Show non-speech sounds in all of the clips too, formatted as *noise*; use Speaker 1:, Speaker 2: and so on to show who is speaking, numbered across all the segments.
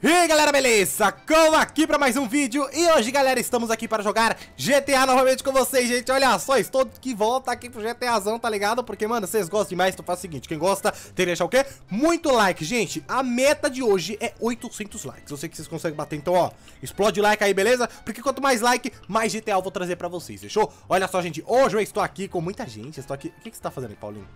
Speaker 1: E galera, beleza? Como aqui para mais um vídeo E hoje, galera, estamos aqui para jogar GTA novamente com vocês, gente Olha só, estou de volta aqui pro GTAzão, tá ligado? Porque, mano, vocês gostam demais, então faz o seguinte Quem gosta, tem que deixar o quê? Muito like, gente A meta de hoje é 800 likes Eu sei que vocês conseguem bater, então, ó Explode o like aí, beleza? Porque quanto mais like, mais GTA eu vou trazer para vocês, fechou? Olha só, gente, hoje eu estou aqui com muita gente eu Estou aqui... O que, que você tá fazendo aí, Paulinho?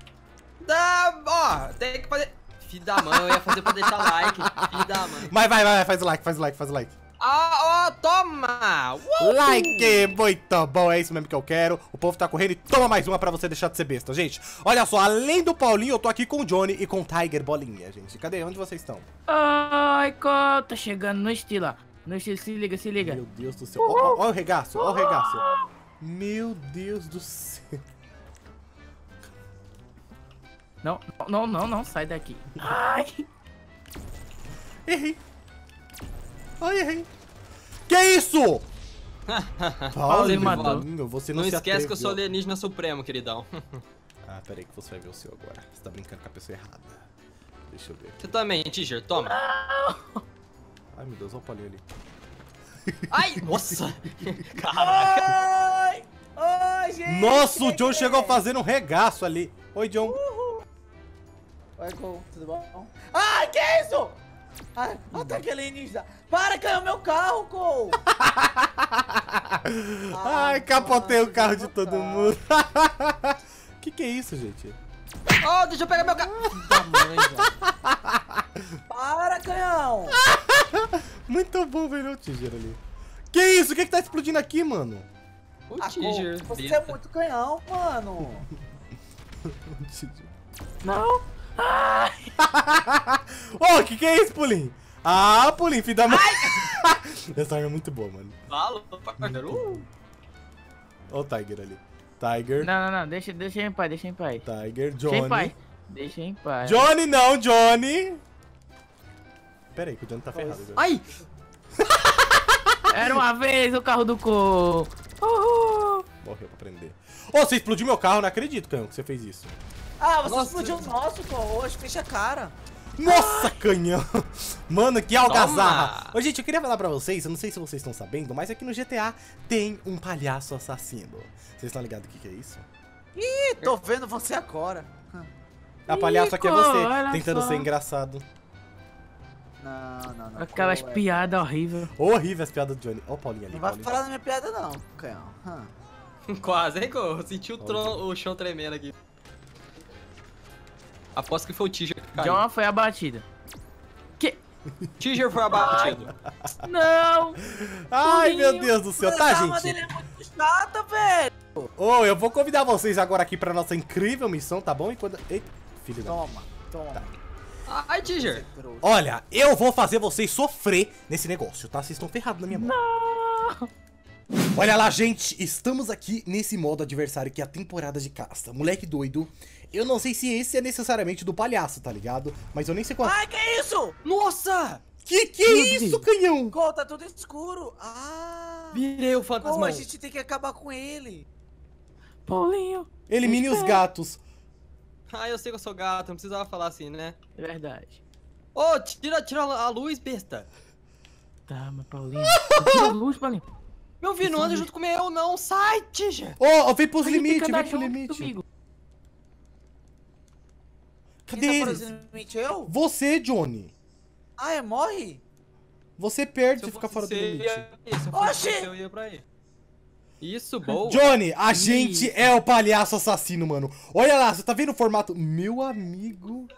Speaker 2: Da... Ó, tem que fazer... Filho da mãe, eu ia fazer pra deixar like. Filho da
Speaker 1: mãe. Mas vai, vai, vai, faz o like, faz o like, faz o like.
Speaker 2: Ah, ó, oh, toma! Like,
Speaker 1: muito bom, é isso mesmo que eu quero. O povo tá correndo e toma mais uma pra você deixar de ser besta, gente. Olha só, além do Paulinho, eu tô aqui com o Johnny e com o Tiger Bolinha, gente. Cadê? Onde vocês estão?
Speaker 3: Ai, tá chegando no estilo, ó. No estilo, se liga, se liga. Meu
Speaker 1: Deus do céu. Olha o regaço, olha o regaço.
Speaker 3: Meu Deus do céu. Não, não, não, não, sai daqui. Ai! Errei.
Speaker 2: Ai, errei.
Speaker 1: Que é isso? *laughs*
Speaker 2: Paulo, ele matou. você não, não esquece que eu sou alienígena supremo, queridão.
Speaker 1: *laughs* ah, peraí que você vai ver o seu agora. Você tá brincando com a pessoa errada. Deixa eu ver. Aqui. Você
Speaker 2: também, Tiger, toma. Ai,
Speaker 1: meu Deus, olha o Paulinho ali. Ai, nossa! *laughs* Caraca!
Speaker 4: Ai, ai, gente! Nossa, o
Speaker 1: John é chegou é? fazendo um regaço ali. Oi, John. Uhul.
Speaker 4: Vai, Gol, tudo bom? Ai, que isso? Ai, ataque alienígena. Para, caiu meu carro, Cole.
Speaker 1: *laughs* Ai, capotei o carro de todo mundo. *laughs* que que é isso, gente? Oh, deixa eu pegar meu carro. *laughs* Para, canhão. Muito bom velho o Tiger ali. Que isso? O que que tá explodindo aqui, mano?
Speaker 4: O ah, Tiger.
Speaker 1: Você é muito
Speaker 4: canhão, mano.
Speaker 1: Não. *laughs* Ô, oh, que que é isso, Pulim? Ah, Pulim, filho da mãe. *laughs* Essa arma é muito boa, mano.
Speaker 2: Fala, Tiger. Olha
Speaker 1: o Tiger ali. Tiger. Não, não, não. Deixa, deixa em paz, deixa em paz. Tiger, Johnny. Deixa em paz. em Johnny não, Johnny. Pera aí, que o Johnny tá ferrado. Ai! *laughs* Era uma vez o carro do Co. Uhul. Morreu pra prender. Ô, oh, você explodiu meu carro, não acredito, Cão, que você fez isso. Ah, você Nossa.
Speaker 4: explodiu o nosso, pô. Hoje, fecha a cara.
Speaker 1: Nossa, canhão! *laughs* Mano, que algazarra! Ô, gente, eu queria falar pra vocês, eu não sei se vocês estão sabendo, mas aqui no GTA tem um palhaço assassino. Vocês estão ligados o que, que, é isso?
Speaker 4: Ih, tô vendo você agora. Ah.
Speaker 1: A palhaça aqui é você, tentando só. ser engraçado.
Speaker 4: Não, não, não.
Speaker 1: Aquelas Pô, tá é. piadas horríveis. Horrível as piadas do Johnny. Ó, oh, Paulinha. ali. Não vai falar
Speaker 2: da minha piada, não, canhão. *laughs* Quase, hein, Sentiu o, tron... o chão tremendo aqui. Aposto que foi o Tiger que caiu. John foi abatido. Que? Tiger foi abatido.
Speaker 3: *laughs*
Speaker 1: não! Ai, meu Deus do céu. tá, gente. Dele é muito chata, velho. Ô, oh, eu vou convidar vocês agora aqui pra nossa incrível missão, tá bom? Enquanto... Eita, filho Toma, da... toma. Tá.
Speaker 2: Ai, Tiger. É Olha,
Speaker 1: eu vou fazer vocês sofrer nesse negócio, tá? Vocês estão ferrados na minha mão. Não! Olha lá, gente, estamos aqui nesse modo adversário que é a temporada de caça. Moleque doido. Eu não sei se esse é necessariamente do palhaço, tá ligado? Mas eu nem sei qual... É. Ai, que isso? Nossa! Que que é isso, canhão? Col, tá é tudo escuro. Ah! Virei o fantasma. Col, a gente tem que acabar com ele. Paulinho. Elimine os gatos. Ah, eu sei
Speaker 2: que eu sou gato, não precisava falar assim, né? É verdade. Ô, oh, tira, tira a luz, besta.
Speaker 1: Tá, mas Paulinho... tira a luz, Paulinho. É meu vinho não anda junto
Speaker 2: comigo, eu não. Sai, Tija.
Speaker 1: Ô, oh, vem pros limites, vem pro limite. Comigo. Cadê Quem tá eles? Tá limite, eu? Você, Johnny. Ah, é? Morre? Você perde se, se ficar fora do limite. Ia...
Speaker 2: Oxi! Isso, bom. Johnny, a gente
Speaker 1: é o palhaço assassino, mano. Olha lá, você tá vendo o formato? Meu amigo.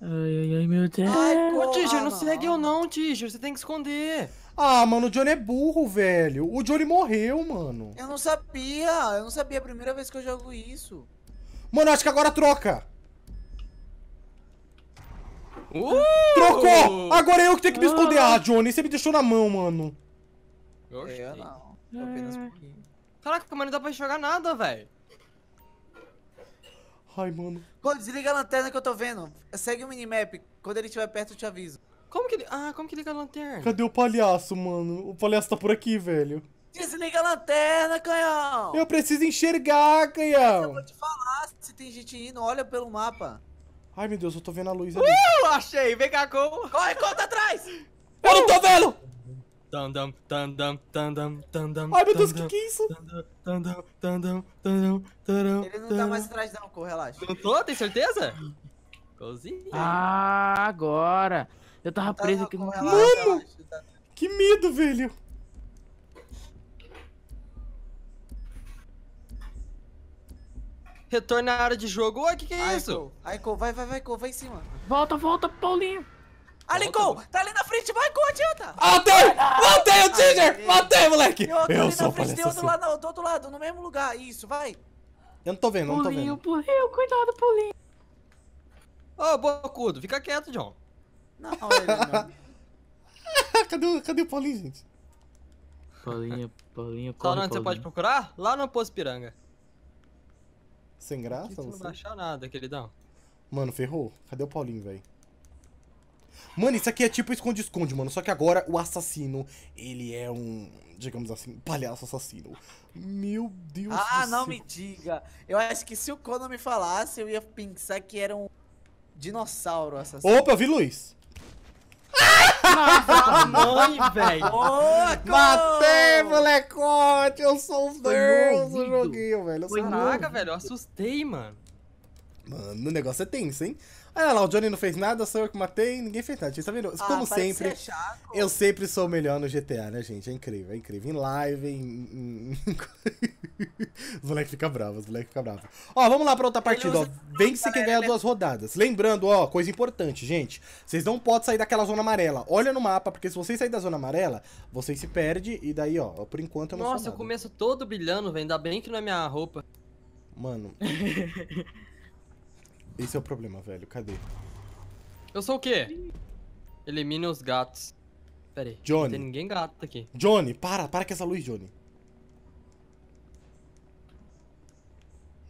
Speaker 1: Ai, ai, ai, meu Deus. Ai, é. pô, Tiger, não segue eu não,
Speaker 2: Tiger. Você tem que esconder.
Speaker 1: Ah, mano, o Johnny é burro, velho. O Johnny morreu, mano.
Speaker 4: Eu não sabia. Eu não sabia. É a primeira vez que eu jogo isso.
Speaker 1: Mano, acho que agora troca. Uh! Trocou! Agora é eu que tenho que me esconder. Ah, Johnny, você me deixou na mão, mano.
Speaker 2: Eu, eu não. apenas um pouquinho. Caraca, mas não dá pra jogar nada, velho. Ai, mano. Pô,
Speaker 4: desliga a lanterna que eu tô vendo. Segue o minimap. Quando ele estiver perto, eu te aviso. Como que ele... Ah, como que liga a lanterna? Cadê o
Speaker 1: palhaço, mano? O palhaço tá por aqui, velho.
Speaker 4: Desliga a lanterna, canhão! Eu
Speaker 1: preciso enxergar, canhão! Mas eu vou te falar
Speaker 4: se tem gente indo. Olha pelo
Speaker 1: mapa. Ai, meu Deus, eu tô vendo a luz uh, ali. Uh, achei! Vem cá, como? Corre, conta tá atrás! Eu não tô vendo!
Speaker 2: Ai, meu Deus, o que, que é isso? Ele não tá mais atrás, não, corre, relaxa. Não tô, tem certeza? Cozinha.
Speaker 3: Ah, agora. Eu tava tá preso aqui no. Mano!
Speaker 2: Relaxa, tá. Que medo, velho! Retorno à área de jogo. Ué, que que é isso?
Speaker 4: Aiko, vai, vai, vai, Cor, vai em cima. Volta, volta, Paulinho. Ali, gol! Tá ali na frente, vai, gol, adianta! Matei! Matei o Tiger! Matei, moleque! Eu, sou frente, palhaço. Tem outro assim. não, do outro lado, no mesmo lugar, isso, vai!
Speaker 1: Eu não tô vendo, não tô vendo. Pulinho,
Speaker 4: pulinho, cuidado, pulinho.
Speaker 2: Ô, Bocudo, fica quieto, John.
Speaker 3: Não, ele
Speaker 1: não. *laughs* cadê, cadê o Paulinho, gente?
Speaker 2: Paulinho, Paulinho, Paulinho.
Speaker 3: Tá onde você pode
Speaker 2: procurar? Lá no Poço Piranga. Sem
Speaker 1: graça, você? Não vai
Speaker 2: achar nada, queridão.
Speaker 1: Mano, ferrou. Cadê o Paulinho, velho? Mano, isso aqui é tipo esconde-esconde, mano. Só que agora o assassino, ele é um, digamos assim, palhaço assassino. Meu Deus ah, do céu. Ah, não me
Speaker 4: diga. Eu acho que se o Conan me falasse, eu ia pensar que era um dinossauro assassino. Opa, eu vi
Speaker 1: Luiz.
Speaker 2: a mãe, velho. Matei, molecote. Eu sou o Deus do joguinho, velho. Caraca, velho. Eu
Speaker 1: assustei, mano. Mano, o negócio é tenso, hein? Ah, Olha lá, o Johnny não fez nada, sou eu que matei, ninguém fez nada. Gente, tá vendo? Ah, Como é sempre, eu sempre sou o melhor no GTA, né, gente? É incrível, é incrível. Em live, em. *laughs* os moleques ficam bravos, os moleques ficam bravos. Ó, vamos lá pra outra partida, ó. Vence quem ganhar duas rodadas. Lembrando, ó, coisa importante, gente. Vocês não podem sair daquela zona amarela. Olha no mapa, porque se vocês saírem da zona amarela, vocês se perdem. E daí, ó, por enquanto eu não Nossa, eu
Speaker 2: começo todo brilhando, velho. Ainda bem que não é minha roupa. Mano. *laughs*
Speaker 1: Esse é o problema, velho. Cadê?
Speaker 2: Eu sou o quê? Elimine os gatos.
Speaker 1: Pera aí. Johnny. Não tem ninguém gato aqui. Johnny, para. Para com essa luz, Johnny.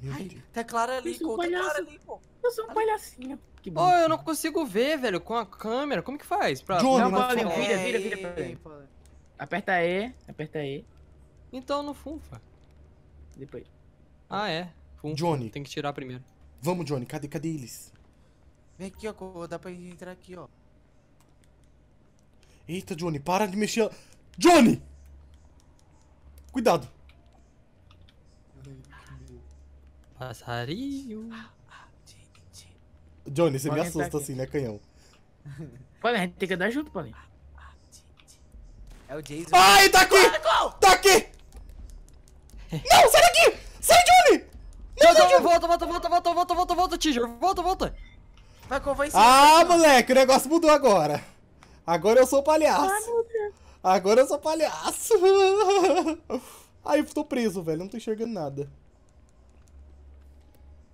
Speaker 2: Ai,
Speaker 4: tá clara ali, é pô. Um tá ali, pô. Eu
Speaker 2: sou um tá palhacinho. Que bom. Oh, eu não consigo ver, velho, com a câmera. Como que faz? Pra... Johnny, não, não, é, vira, vira, vira, pra vira. É, aperta E, aperta E. Então não funfa.
Speaker 1: Depois. Ah, é. Funfa. Johnny. Tem que tirar primeiro. Vamos, Johnny. Cadê, cadê eles?
Speaker 4: Vem aqui, ó. Dá pra entrar aqui, ó.
Speaker 1: Eita, Johnny. Para de mexer. Johnny! Cuidado.
Speaker 2: Passarinho.
Speaker 1: Johnny, você Pode me assusta assim, né, canhão?
Speaker 3: Paulinho, *laughs* a gente tem que andar junto, Paulinho. Né?
Speaker 2: É
Speaker 4: o Jason. Ai, tá
Speaker 2: aqui! Tá, tá aqui! *laughs* Não, sai daqui! Ai, volta, volta, volta, volta, volta, volta, volta, Tiger. Volta, volta. Vai, vai Ah, moleque,
Speaker 1: o negócio mudou agora. Agora eu sou palhaço. Ah, agora eu sou palhaço. *laughs* Aí eu tô preso, velho. Não tô enxergando nada.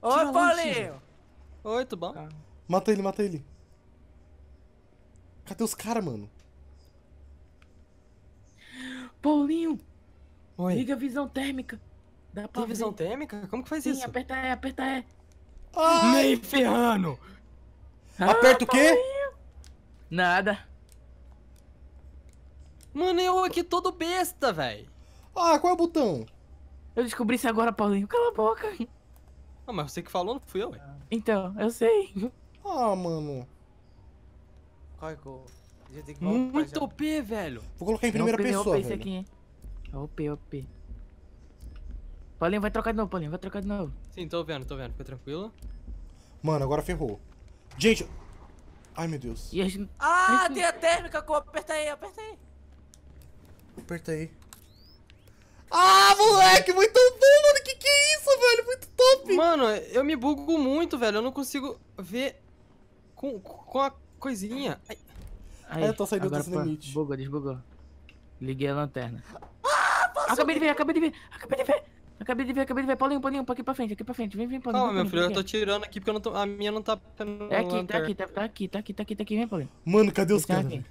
Speaker 2: Oi, Paulinho. Oi, tudo bom?
Speaker 1: Mata ele, mata ele. Cadê os caras, mano?
Speaker 3: Paulinho. Oi. Liga a visão térmica. Dá pra Tem visão ver. térmica? Como que faz Sim, isso? Sim, aperta E, é, aperta E. É. Ai. Nem
Speaker 2: ferrando! Ah, aperta o quê? Nada. Mano, eu aqui todo besta, velho.
Speaker 1: Ah, qual é o botão?
Speaker 2: Eu descobri isso agora, Paulinho. Cala a boca. Ah, mas você que falou, não fui eu, velho. Então,
Speaker 3: eu sei. Ah, mano.
Speaker 2: Ai, Muito OP, velho. Vou colocar em é primeira pessoa, OP, pessoa, OP, velho.
Speaker 3: Aqui, OP, OP. Paulinho, vai trocar de novo, Paulinho, vai trocar de novo.
Speaker 2: Sim, tô vendo, tô vendo, fica tranquilo.
Speaker 3: Mano,
Speaker 1: agora ferrou. Gente! Ai, meu Deus. A gente...
Speaker 3: Ah, a gente... tem a térmica, com... aperta aí, aperta aí.
Speaker 1: Aperta aí.
Speaker 2: Ah, moleque, muito bom, mano, que que é isso, velho, muito top. Mano, eu me bugo muito, velho, eu não consigo ver com, com a coisinha. Ai.
Speaker 1: Aí, eu tô saindo do
Speaker 2: limite. Bugou, desbugou. Liguei a lanterna. Ah, acabei de ver, acabei de ver,
Speaker 3: acabei de ver. Acabei de ver, acabei de ver. Paulinho, Paulinho, aqui pra frente, aqui pra frente. Vem, vem, Paulinho. Calma, meu filho, eu tô
Speaker 2: tirando aqui porque eu não tô, a minha não tá... É aqui, tá aqui,
Speaker 3: tá, tá aqui, tá aqui, tá aqui, tá aqui. Vem, Paulinho.
Speaker 1: Mano, cadê os caras? Eles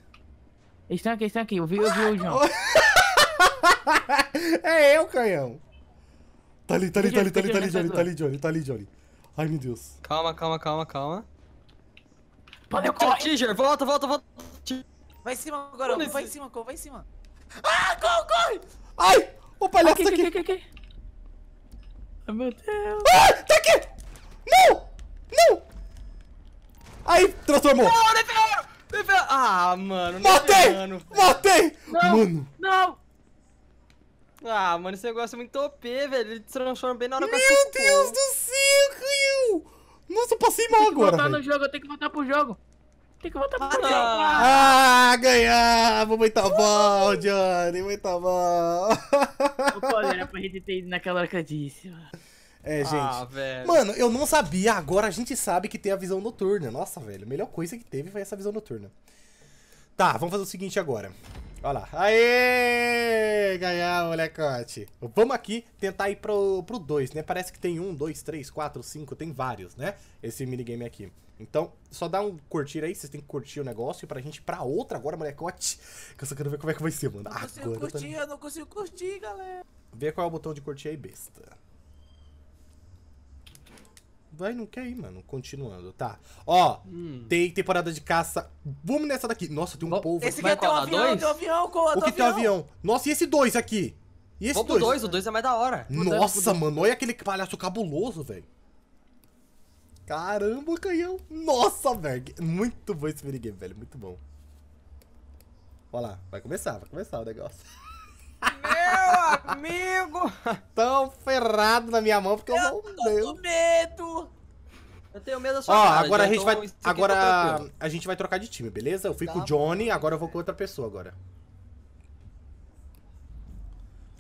Speaker 3: estão aqui, eles estão aqui. Eu vi, eu vi o João. é eu, canhão.
Speaker 1: Tá ali, tá ali, tá ali, tá ali, tá ali, Johnny, tá ali, Johnny, tá ali, Johnny. Ai, meu Deus.
Speaker 2: Calma, calma, calma, calma. Valeu, corre! Tiger, volta, volta, volta. Vai em cima
Speaker 4: agora, vai em cima, vai em cima. Ah, corre, corre! Ai, o palhaço aqui.
Speaker 2: Ai, meu Deus. Ah, tá aqui! Não! Não!
Speaker 1: Aí, transformou. Não,
Speaker 2: Ah, mano. Matei! Matei! Não, mano. Não! Ah, mano, esse negócio é muito OP, velho. Ele transforma bem na hora que eu Meu Deus do céu, Ryu! Nossa, eu passei
Speaker 1: mal agora. Eu que voltar no
Speaker 2: jogo, eu tenho que voltar pro jogo. Tem que votar pro Bruno. Ah,
Speaker 1: ah, ganhamos! Muito bom, Johnny, muito bom.
Speaker 3: Pô, era pra gente ter ido naquela hora que eu disse, É, ah, gente. Ah, mano,
Speaker 1: eu não sabia, agora a gente sabe que tem a visão noturna. Nossa, velho, a melhor coisa que teve foi essa visão noturna. Tá, vamos fazer o seguinte agora. Olha lá. Aê! Ganhar, molecote. Vamos aqui tentar ir pro 2, né? Parece que tem um, dois, três, quatro, cinco, tem vários, né? Esse minigame aqui. Então, só dá um curtir aí, vocês têm que curtir o negócio. E pra gente ir pra outra agora, molecote. Que eu só quero ver como é que vai ser, mano. Não consigo agora curtir,
Speaker 4: eu não consigo curtir, galera.
Speaker 1: Vê qual é o botão de curtir aí, besta. Vai, não quer ir, mano. Continuando, tá. Ó, hum. tem temporada de caça. Vamos nessa daqui. Nossa, tem um povo. Esse aqui vai é teu avião, dois? teu avião,
Speaker 2: com O que tem um é avião?
Speaker 1: Nossa, e esse dois aqui? E esse dois? dois, o dois
Speaker 2: é mais da hora. Nossa, mano,
Speaker 1: olha aquele palhaço cabuloso, velho. Caramba, canhão. Nossa, velho. Muito bom esse minigame, velho. Muito bom. Olha lá. Vai começar, vai começar o negócio. Meu
Speaker 2: *laughs* amigo! Tão ferrado na minha mão porque eu, eu não... tô meu. com medo! Eu tenho medo da sua Ó, cara, agora a gente vai... Agora
Speaker 1: a gente vai trocar de time, beleza? Eu fui tá com o Johnny, agora eu vou com outra pessoa agora.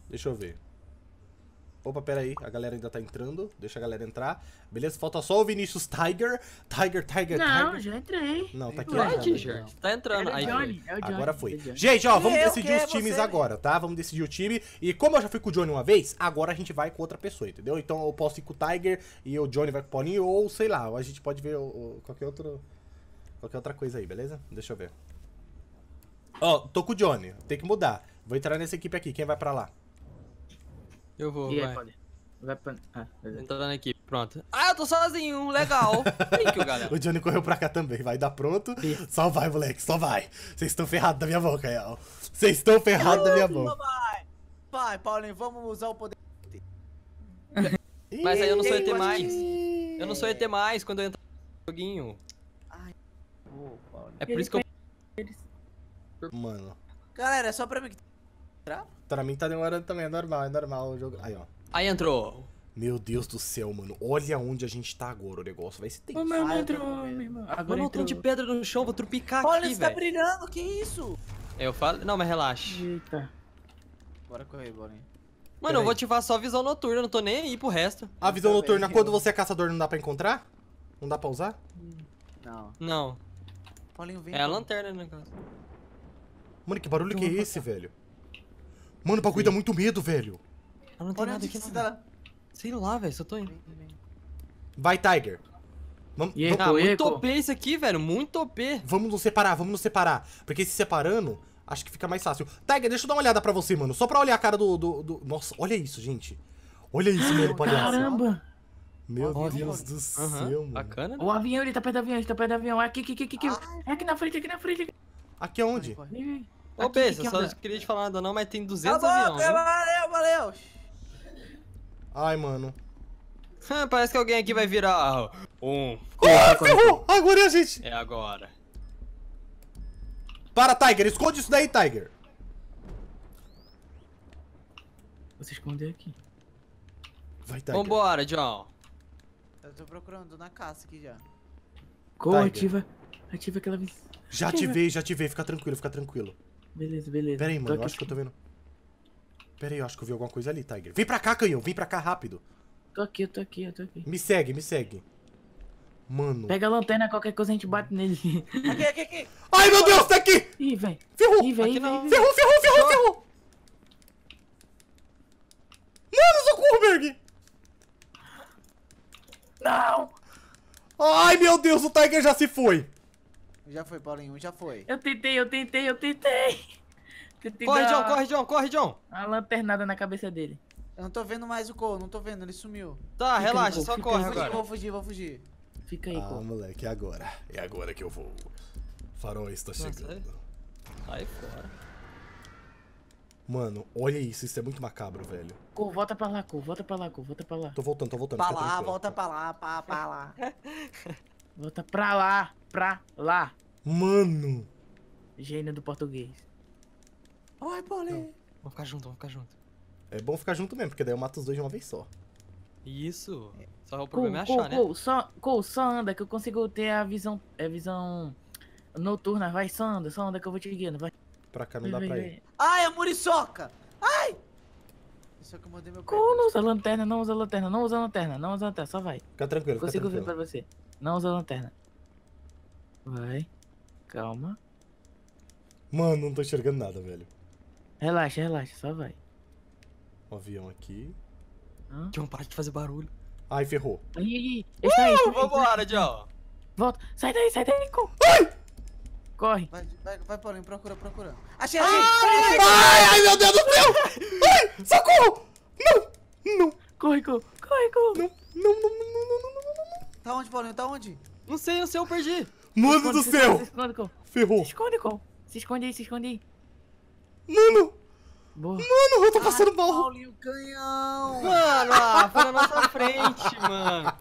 Speaker 1: Deixa eu ver. Opa, pera aí, a galera ainda tá entrando. Deixa a galera entrar. Beleza, falta só o Vinícius Tiger. Tiger, Tiger, Não, Tiger. já entrei. Não, tá aqui. Não, é, Tiger.
Speaker 2: Tá entrando. Aí, Johnny, é Johnny, agora foi. gente, ó, vamos decidir os é times você,
Speaker 1: agora, tá? Vamos decidir o time. E como eu já fui com o Johnny uma vez, agora a gente vai com outra pessoa, entendeu? Então eu posso ir com o Tiger e o Johnny vai com o Paulinho, ou sei lá, a gente pode ver qualquer, outro, qualquer outra coisa aí, beleza? Deixa eu ver. Ó, oh, tô com o Johnny. Tem que mudar. Vou entrar nessa equipe aqui. Quem vai pra lá? Eu vou, e vai.
Speaker 2: Vai pra... Ah, beleza. Entrando aqui, pronto. Ah, eu tô sozinho, legal. *laughs*
Speaker 1: Thank you, galera. o Johnny correu pra cá também, vai dar pronto. Só vai, moleque, só vai. Vocês estão ferrados da minha boca, Yal. É, Vocês estão ferrados da minha boca.
Speaker 4: Vai, Paulinho, vamos usar o poder.
Speaker 2: Mas aí eu não sou ET mais. Eu não sou ET mais quando eu entro no
Speaker 1: joguinho. Ai, oh, É por isso que eu... Mano.
Speaker 4: Galera, é só pra mim que
Speaker 1: Pra mim tá demorando também, é normal, é normal o jogo. Aí, ó. Aí entrou. Meu Deus do céu, mano. Olha onde a gente tá agora. O negócio vai ser tenso. Mano, ah,
Speaker 4: entrou, meu irmão. Agora mano, entrou. um de
Speaker 1: pedra no chão, vou trupicar Olha, aqui, Olha, você tá
Speaker 4: brilhando, que isso?
Speaker 1: Eu falo... Não, mas relaxa. Eita.
Speaker 4: Bora correr,
Speaker 2: bora, hein. Mano, Pera eu aí. te ativar só a visão noturna, eu não tô nem aí pro resto. A visão noturna, noturna, quando você é
Speaker 1: caçador, não dá pra encontrar? Não dá pra usar? Não. Não.
Speaker 2: Paulinho, vem. É a lanterna, no negócio.
Speaker 1: Mano, que barulho que é esse, velho? Mano, o bagulho dá muito medo, velho. não tem Olha nada é aqui, não. Tipo, dá... Tá Sei lá, velho, só tô indo. Vai, Tiger. Vamos, e aí, Tá, muito OP isso aqui, velho, muito OP. Vamos nos separar, vamos nos separar. Porque se separando, acho que fica mais fácil. Tiger, deixa eu dar uma olhada pra você, mano. Só pra olhar a cara do... do, do... Nossa, olha isso, gente. Olha isso, meu palhaço. Caramba. Meu Deus do céu, mano. Bacana, né? O
Speaker 3: avião, ele tá perto do avião, ele tá perto do avião. É aqui, aqui, aqui, aqui. É, é Aqui na frente, aqui na frente.
Speaker 1: Aqui aonde? Vai,
Speaker 2: Ô, Bessa, só que queria te falar nada não, mas tem 200 Cala aviões. valeu, valeu. Ai, mano. *laughs* parece que alguém aqui vai virar ah, um... Ah, ferrou!
Speaker 1: Agora é a gente! É agora. Para, Tiger! Esconde isso daí, Tiger!
Speaker 2: Vou se esconder aqui. Vai, Tiger. Vambora, John.
Speaker 4: Eu tô procurando na casa aqui já.
Speaker 1: Corre, ativa, ativa aquela... Já ativei, já ativei. Fica tranquilo, fica tranquilo. Beleza, beleza. Pera aí, mano, eu acho que eu tô vendo. Pera aí, eu acho que eu vi alguma coisa ali, Tiger. Vem pra cá, canhão, vem pra cá rápido. Tô aqui, eu tô aqui, eu tô aqui. Me segue, me segue. Mano.
Speaker 3: Pega a lanterna, qualquer coisa a gente bate nele.
Speaker 4: Aqui, aqui, aqui. Ai, meu Deus, tá
Speaker 3: aqui! Ih, vem. Ferrou! Ih, vem, ferrou, ferrou, ferrou, ferrou! Mano,
Speaker 1: socorro, Berg! Não! Ai, meu Deus, o Tiger já se foi!
Speaker 4: Já foi, Paulinho, já foi. Eu tentei, eu tentei, eu tentei. tentei corre, John, corre,
Speaker 3: John, corre, John. A lanternada na cabeça dele.
Speaker 4: Eu não tô vendo mais o Cole, não tô vendo, ele sumiu. Tá, fica relaxa, aí, só fica corre vou agora. Vou fugir, vou fugir.
Speaker 1: Fica aí, ah, Cole. Ah, moleque, é agora. É agora que eu vou. farol está Nossa, chegando. Sai é? fora. Mano, olha isso, isso é muito macabro, velho.
Speaker 3: cor volta pra lá, cor volta pra lá, cor volta pra lá.
Speaker 1: Tô voltando, tô voltando. Pra lá, volta
Speaker 3: pra lá, pra, pra lá. *laughs* Volta pra lá, pra lá.
Speaker 1: Mano. Gênio do português.
Speaker 3: Oi, Poli. Vamos
Speaker 1: ficar junto, vamos ficar junto. É bom ficar junto mesmo, porque daí eu mato os dois de uma vez só. Isso. Só o problema Cole, é achar, né? Cool.
Speaker 3: só, só anda que eu consigo ter a visão, a é, visão noturna. Vai, só anda, só anda que eu vou te guiando, vai.
Speaker 1: Pra cá não dá pra ir.
Speaker 3: Ai, a muriçoca! Ai! é que eu mandei meu Cole, não usa lanterna, não usa lanterna, não usa lanterna, não usa lanterna, só vai. Fica tranquilo, fica Consigo tranquilo. ver pra você. Não usa a lanterna.
Speaker 1: Vai. Calma. Mano, não tô enxergando nada, velho.
Speaker 3: Relaxa, relaxa, só vai.
Speaker 1: Um avião aqui.
Speaker 3: Hã? John, para de fazer barulho. Ai, ferrou. Ai, ai, ai. uh, tá tá
Speaker 1: vambora, John.
Speaker 3: Volta. Sai daí, sai daí, com. Ai! Corre. Vai,
Speaker 4: vai, vai Paulinho, procura, procura. Achei, achei. Ai, ai, ai, ai meu Deus do céu.
Speaker 3: Ai, socorro. Não, não. Corre, corre, corre, corre. Não, não, não, não, não, não. Tá onde, Paulinho? Tá onde? Não sei, eu sei, eu perdi. Mano do céu! Se esconde, Ferrou. Se esconde, Col. Se esconde aí, se esconde aí.
Speaker 1: Mano! Boa. Mano, eu tô passando Ai, mal. Paulinho canhão. Mano, ah, foi na nossa frente, mano.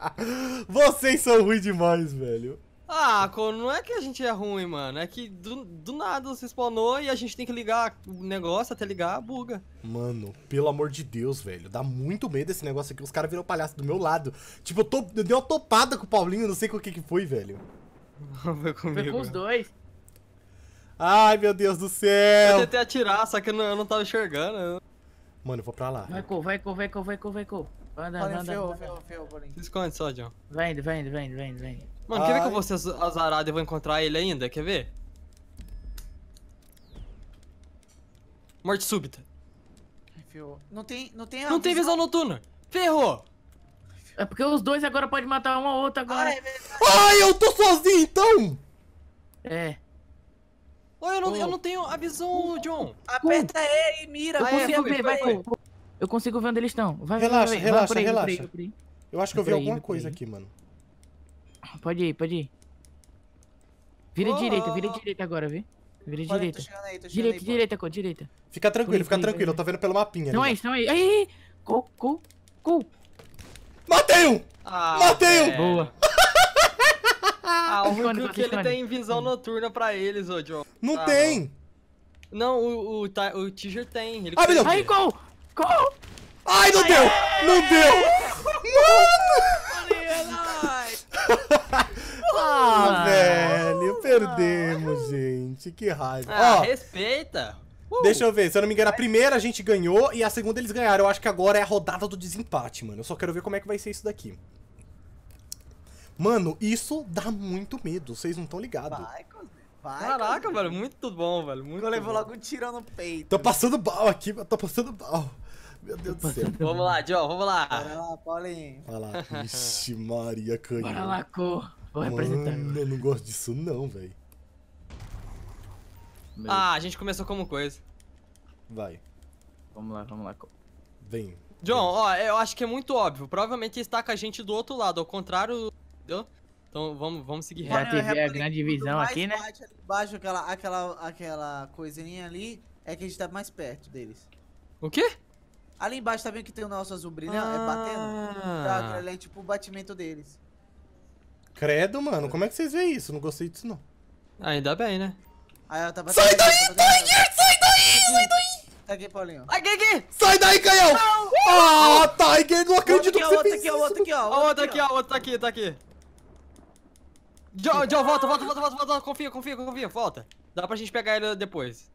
Speaker 1: Vocês são ruins demais, velho.
Speaker 2: Ah, não é que a gente é ruim, mano. É que do, nada você spawnou e a
Speaker 1: gente tem que ligar o negócio até ligar, buga. Mano, pelo amor de Deus, velho. Dá muito medo esse negócio aqui. Os caras viram palhaço do meu lado. Tipo, eu, tô, eu dei uma topada com o Paulinho, não sei o que que foi, velho. foi comigo. Foi com os dois. Ai, meu Deus do céu. Eu
Speaker 2: tentei atirar, só que eu não, tava enxergando. Mano, eu vou pra lá. Vai, co, vai, co, vai, co, vai, co, vai, co. Anda,
Speaker 1: anda,
Speaker 3: anda.
Speaker 2: Se esconde só, John.
Speaker 3: Vai indo, vai indo, vai vai vai
Speaker 2: Mano, Ai. quer ver que eu vou ser azarado e vou encontrar ele ainda? Quer ver? Morte súbita.
Speaker 4: Não tem, não tem Não tem visão
Speaker 3: noturna. Ferrou. É porque os dois agora podem matar um outra outro agora. Ah, é Ai, eu tô sozinho então! É.
Speaker 2: Oi, eu não, oh. eu não tenho a visão, John. Aperta E e mira. Eu consigo ver, vai,
Speaker 3: Eu consigo ver onde eles estão. Vai, relaxa, vai, relaxa, vai, relaxa. Aí, eu acho que eu vi alguma coisa aqui, mano. Pode ir, pode ir. Vira oh, direita, vira direita agora, viu? Vira direita. Tô aí, tô
Speaker 1: direita, aí, direita, cor, direita. Fica tranquilo, fica tranquilo. Eu tô vendo pelo mapinha. Não ali, né? é isso, não é isso. aí. gol, gol, gol. Matei um! Ah, Matei um! É. Boa.
Speaker 2: ah, o único que ele tem visão noturna pra eles, ô John. Não ah, tem! Não, o, o, o Tiger tem. Ele ah, meu Aí, gol! Gol! Ai, não Aê! deu! Não deu! Mano!
Speaker 1: *laughs*
Speaker 2: ah, velho,
Speaker 1: perdemos, gente. Que raiva. Ah, Ó,
Speaker 2: respeita. Uh. Deixa eu
Speaker 1: ver, se eu não me engano, a primeira a gente ganhou e a segunda eles ganharam. Eu acho que agora é a rodada do desempate, mano. Eu só quero ver como é que vai ser isso daqui. Mano, isso dá muito medo, vocês não estão ligados. Vai, vai, Caraca, cara. velho, muito bom, velho.
Speaker 2: Muito eu levo logo um tiro no peito.
Speaker 1: Tô né? passando bal aqui, tô passando bal. Meu Deus do céu. Vamos
Speaker 2: lá, John, vamos lá. Bora lá, Paulinho. Vai lá. Vixe,
Speaker 1: Maria Canhão. Bora lá, cor. Vou representar. eu não gosto disso não, velho.
Speaker 2: Ah, a gente começou como coisa. Vai. Vamos lá, vamos lá, cor. Vem. John, vem. ó, eu acho que é muito óbvio. Provavelmente está com a gente do outro lado, ao contrário, entendeu? Então vamos, vamos seguir Já teve a grande visão aqui, né?
Speaker 4: Embaixo, aquela, aquela, aquela coisinha ali, é que a gente tá mais perto deles. O quê? Ali embaixo tá vendo que tem o nosso azul brilhante? Ah. É batendo? Ah. Tá, aquilo é tipo o batimento deles.
Speaker 1: Credo, mano, como é que vocês veem isso? Não gostei disso, não. Ah, ainda bem, né?
Speaker 4: Aí ela tá batendo. Sai daí, tá, tá daí, sai daí, sai daí! Tá aqui, Paulinho. Aqui, aqui! Sai daí, canhão! Ah,
Speaker 2: Tiger, tá, não acredito que você fez isso. Ah, outro aqui, ó, outro aqui, ó. Outro outro aqui, tá aqui. Joe, Joe, volta, volta, volta, volta, volta. Confia, confia, confia, volta. Dá pra gente pegar ele depois.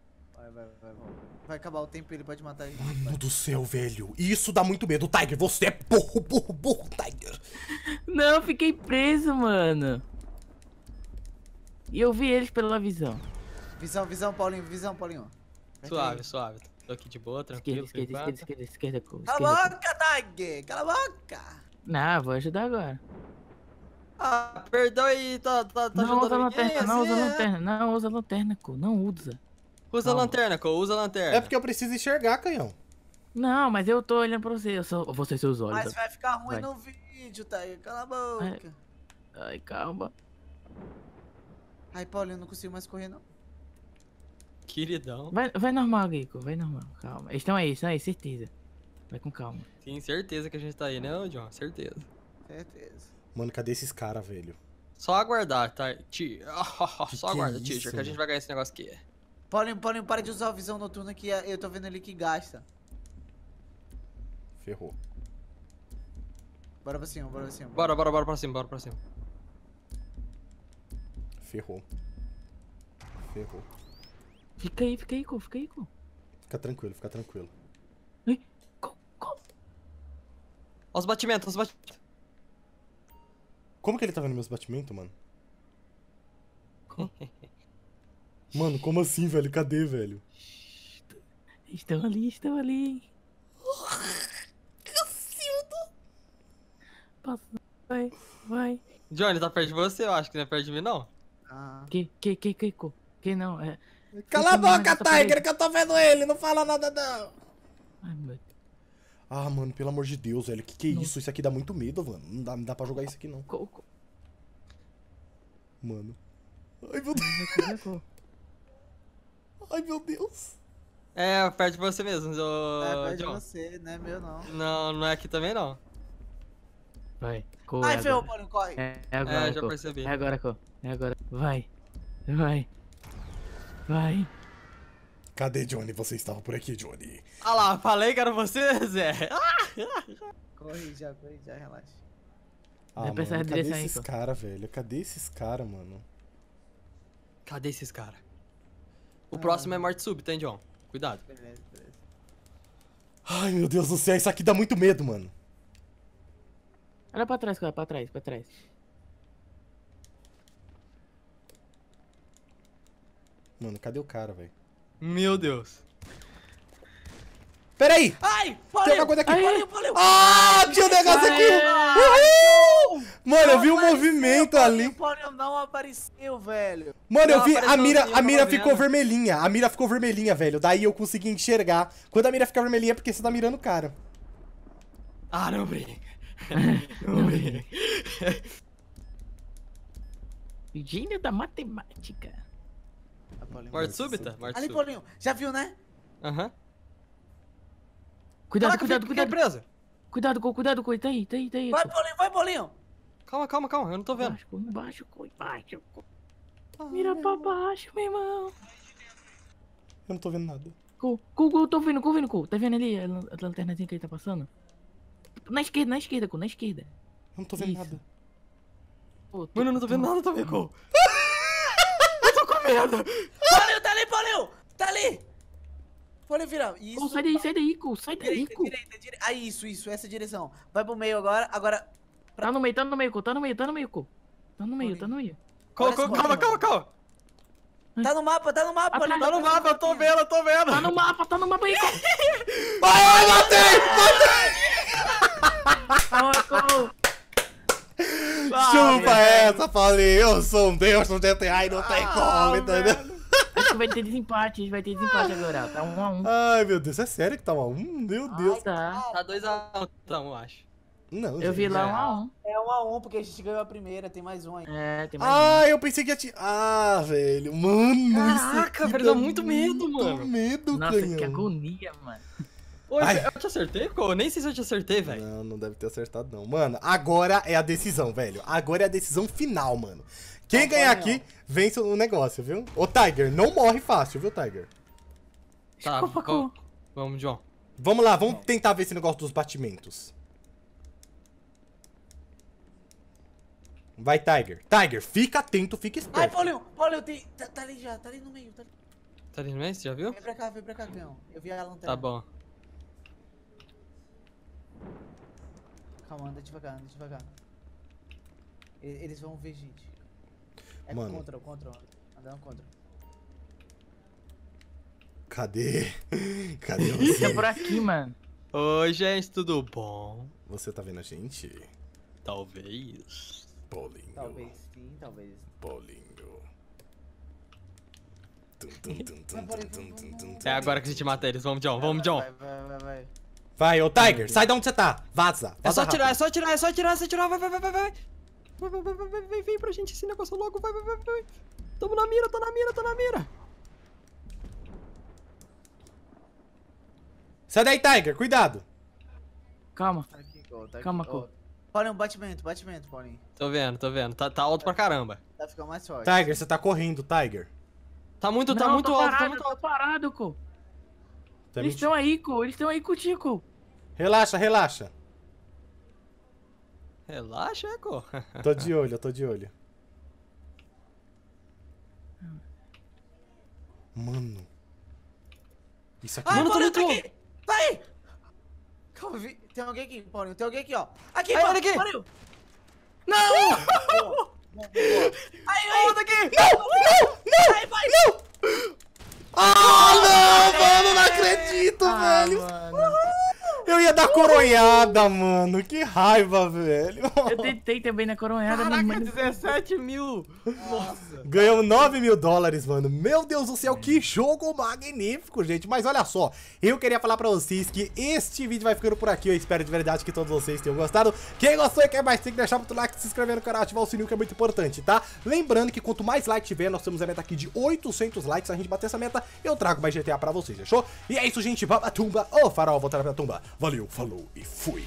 Speaker 2: Vai, vai, vai,
Speaker 4: vai. Vai acabar o tempo, ele pode matar a gente.
Speaker 1: Mano do céu, velho. Isso dá muito medo. Tiger, você é burro, burro, burro, Tiger. Não, fiquei preso, mano.
Speaker 3: E eu vi eles pela visão.
Speaker 4: Visão, visão, Paulinho, visão, Paulinho. Suave, é
Speaker 2: suave. Tô aqui de boa, tranquilo. Esquerda, esquerda, esquerda,
Speaker 3: esquerda, Cala a
Speaker 2: boca, Tiger! Cala a boca!
Speaker 3: Não, vou ajudar agora.
Speaker 2: Ah, perdoa aí, tá, tá, tá não usa assim, é? lanterna, não usa lanterna,
Speaker 3: não usa lanterna, co. Não usa.
Speaker 2: Usa Calma. a lanterna, Cole, usa a lanterna. É porque eu preciso enxergar,
Speaker 3: canhão. Não, mas eu tô olhando pra você, eu sou você
Speaker 2: seus olhos. Mas vai ficar ruim vai. no
Speaker 4: vídeo, tá aí. Cala a boca. Ai, Ai calma. Ai, Paulo, eu não consigo mais correr, não.
Speaker 2: Queridão.
Speaker 3: Vai, vai normal, Gico, vai normal, calma. Eles estão aí, estão aí, certeza. Vai com calma.
Speaker 2: Tem certeza que a gente tá aí, né, John? Certeza. Certeza.
Speaker 1: Mano, cadê esses caras, velho?
Speaker 2: Só aguardar, tá? Ti... Oh, *laughs* só aguarda, é que a gente vai ganhar esse negócio aqui. Paulinho, Paulinho, para
Speaker 4: de usar a visão noturna que é, eu tô vendo ele que gasta. Ferrou. Bora pra cima, bora pra cima. Bora,
Speaker 2: bora, bora pra cima, bora pra cima.
Speaker 1: Ferrou. Ferrou.
Speaker 3: Fica aí, fica aí,
Speaker 2: Co, fica aí, Co.
Speaker 1: Fica tranquilo, fica tranquilo.
Speaker 2: Ai, Co, Co. Olha
Speaker 1: os batimentos, os batimentos. Como que ele tá vendo meus batimentos, mano? *laughs* Mano, como assim, velho? Cadê, velho? Estão ali, estão ali.
Speaker 3: Cacilda! Passa. Vai, vai.
Speaker 2: Johnny, tá perto de você, eu acho que não é perto de mim, não. Ah.
Speaker 3: Que, que, que, que, que não? É...
Speaker 1: Cala a boca, Tiger, que eu tô vendo ele, não fala nada, não. Ai, meu Deus. Ah, mano, pelo amor de Deus, velho. Que que é Nossa. isso? Isso aqui dá muito medo, mano. Não dá, não dá pra jogar isso aqui, não. Co, Mano. Ai, meu Deus. Ai, meu
Speaker 4: Deus.
Speaker 2: É, perto de você mesmo, É, perto de você,
Speaker 4: não é meu não.
Speaker 2: Não, não é aqui também não. Vai, Cor, Ai, ferrou, mano, corre. É, é agora, é, já percebi. É agora, Cor. É agora. Vai. Vai. Vai.
Speaker 1: Cadê Johnny? Você estava por aqui, Johnny.
Speaker 2: Ah lá, falei que era
Speaker 1: você, Zé.
Speaker 2: Ah! *laughs*
Speaker 4: Corre já, corre já, relaxa.
Speaker 1: Ah, mano, cadê esses caras, velho? Cadê esses caras, mano?
Speaker 2: Cadê esses caras?
Speaker 1: O próximo é morte súbita,
Speaker 2: hein, John? Cuidado. Beleza, beleza.
Speaker 1: Ai, meu Deus do céu, isso aqui dá muito medo, mano.
Speaker 2: Olha pra trás, cara, pra trás, pra trás.
Speaker 1: Mano, cadê o cara, velho? Meu Deus. Peraí! Ai! Valeu, Tem uma coisa aqui! valeu, valeu. Ah, tinha um negócio aqui! Uhul! Mano, eu vi um movimento ali. Valeu,
Speaker 4: não apareceu, velho. Mano, eu vi. A mira, a mira ficou
Speaker 1: vermelhinha. A mira ficou vermelhinha, velho. Daí eu consegui enxergar. Quando a mira fica vermelhinha é porque você tá mirando o cara.
Speaker 4: Ah, não brinca.
Speaker 2: *laughs* Não brinca.
Speaker 3: Gênio da matemática.
Speaker 2: Morte súbita? Morte Ali, Paulinho, já viu, né? Aham. Cuidado, Caraca, cuidado, fiquei, cuidado.
Speaker 4: presa.
Speaker 3: Cuidado, Cole, cuidado, tá aí, tá aí. Vai, Paulinho, vai, Paulinho. Calma, calma, calma. Eu não tô vendo. Embaixo, Cole, embaixo, Cole, embaixo. Ah, Mira meu. pra baixo, meu irmão. Eu não tô vendo nada. Cu, cu, cu, tô vendo, cu, vendo, cu. Tá vendo ali a, a lanternazinha que ele tá passando? Na esquerda, na esquerda, cu, na esquerda. Eu não tô vendo Isso. nada. Pô, Mano, eu não tô vendo nada também, Cole. *laughs* eu tô com medo. Paulinho, tá ali, Paulinho. Tá ali.
Speaker 4: Pode virar. Isso. Oh, sai daí, sai daí, Cole. Sai daí, direita, Direita, direita. Ah, isso, isso. Essa é direção. Vai pro meio agora. Agora. Pra... Tá no meio, tá no meio, Cole. Tá no meio, tá no meio, Cole. Tá no meio, tá no meio. calma, calma, calma. Tá no mapa, tá no mapa, Atrás, Tá no mapa, eu tô vendo, eu
Speaker 1: tô vendo. Tá no
Speaker 3: mapa, tá no mapa aí, *laughs* Ai, ai, matei, matei. Calma, Chupa ah,
Speaker 1: essa, falei, eu sou um deus no GTA e não tem ah, como, entendeu? vai ter desempate, a gente vai ter desempate agora. Tá 1 x 1 um. Ai, meu Deus, é sério que tá 1 x 1 um? Meu Deus. Ai,
Speaker 2: tá. 2 x 1 um, então,
Speaker 1: eu acho. Não, eu vi lá 1 a
Speaker 4: 1 É 1 é a 1 porque a gente ganhou a primeira, tem mais um aí. É, tem mais
Speaker 1: Ah, um. eu pensei que ia te... Ah, velho, mano, Caraca, velho, dá muito medo, muito mano.
Speaker 2: medo, Nossa, canhão. que agonia, mano.
Speaker 1: Pô, eu te acertei, pô? Nem sei se eu te acertei, velho. Não, não deve ter acertado, não. Mano, agora é a decisão, velho. Agora é a decisão final, mano. Quem tá ganhar aqui, vence o negócio, viu? Ô, Tiger, não morre fácil, viu, Tiger? Tá, Desculpa, vamos, John. Vamos lá, vamos não. tentar ver esse negócio dos batimentos. Vai, Tiger. Tiger, fica atento, fica esperto. Ai, valeu,
Speaker 4: valeu, tem... Tá, tá, ali já, tá ali no meio. Tá ali,
Speaker 1: tá ali no meio, você já viu? Vem
Speaker 4: pra cá, vem pra cá, Cleão. Eu vi a lanterna. Tá bom. Calma, anda devagar, anda devagar. Eles vão ver, gente. É Mano. contra, contra. Andando é contra.
Speaker 1: Cadê?
Speaker 2: *laughs* Cadê você? é por aqui, mano.
Speaker 1: Oi, gente, tudo bom? Você tá vendo a gente? Talvez. Bolinho. Talvez sim, talvez.
Speaker 4: Bolinho.
Speaker 2: É agora que a gente mata eles. Vamos, John. Vamos, John. Vai, vai, vai, vai. ô Tiger, sai de onde você tá. Vaza. é só tirar, é, é só tirar, é só tirar, é só tirar. vai, vai, vai, vai. Vai, vai, vai, vai, vem, vem pra gente esse negócio logo. Vai, vai, vai, vai. Tamo na mira, tá na mira, tá na mira.
Speaker 1: Sai daí, Tiger. Cuidado. Calma.
Speaker 3: Tá aqui,
Speaker 2: Cole,
Speaker 4: tá Calma, Cole. Paulinho, batimento, batimento, Paulinho.
Speaker 2: Tô vendo, tô vendo. Tá, tá alto pra tá. caramba.
Speaker 3: Tá ficando mais forte.
Speaker 2: Tiger,
Speaker 1: você tá correndo, Tiger. Tá muito, tá Não, tá muito alto, parado, tá muito
Speaker 3: alto. Tô parado, Co.
Speaker 1: Tá eles estão aí,
Speaker 3: Co. Eles estão aí contigo, Co.
Speaker 1: Relaxa, relaxa. Relaxa, Eco. É, *laughs* tô de olho, tô de olho. Mano. Isso aqui... Ai, ah, é mano, mano,
Speaker 4: tá aqui. Vai! Tá Calma, tem alguém aqui, Paulinho. Tem alguém aqui, ó. Aqui, Ai, mano, aqui. Paulinho. Não! boa, Aí,
Speaker 1: aí. Não, não, não, não! Aí, vai. Não! Ah, não, mano! ia dar coronhada, mano. Que raiva, velho.
Speaker 3: Eu tentei também na coronhada, Caraca, mas... Caraca, 17 mil.
Speaker 2: Nossa.
Speaker 1: Ganhou 9 mil dólares, mano. Meu Deus do céu, que jogo magnífico, gente. Mas olha só, eu queria falar pra vocês que este vídeo vai ficando por aqui. Eu espero de verdade que todos vocês tenham gostado. Quem gostou e quer mais, tem que deixar muito like, se inscrever no canal, ativar o sininho, que é muito importante, tá? Lembrando que quanto mais like tiver, nós temos a meta aqui de 800 likes. Se a gente bater essa meta, eu trago mais GTA pra vocês, fechou? E é isso, gente. Vamos à tumba. Ô, oh, farol, voltar pra tumba. Valeu. Valeu, falou e fui!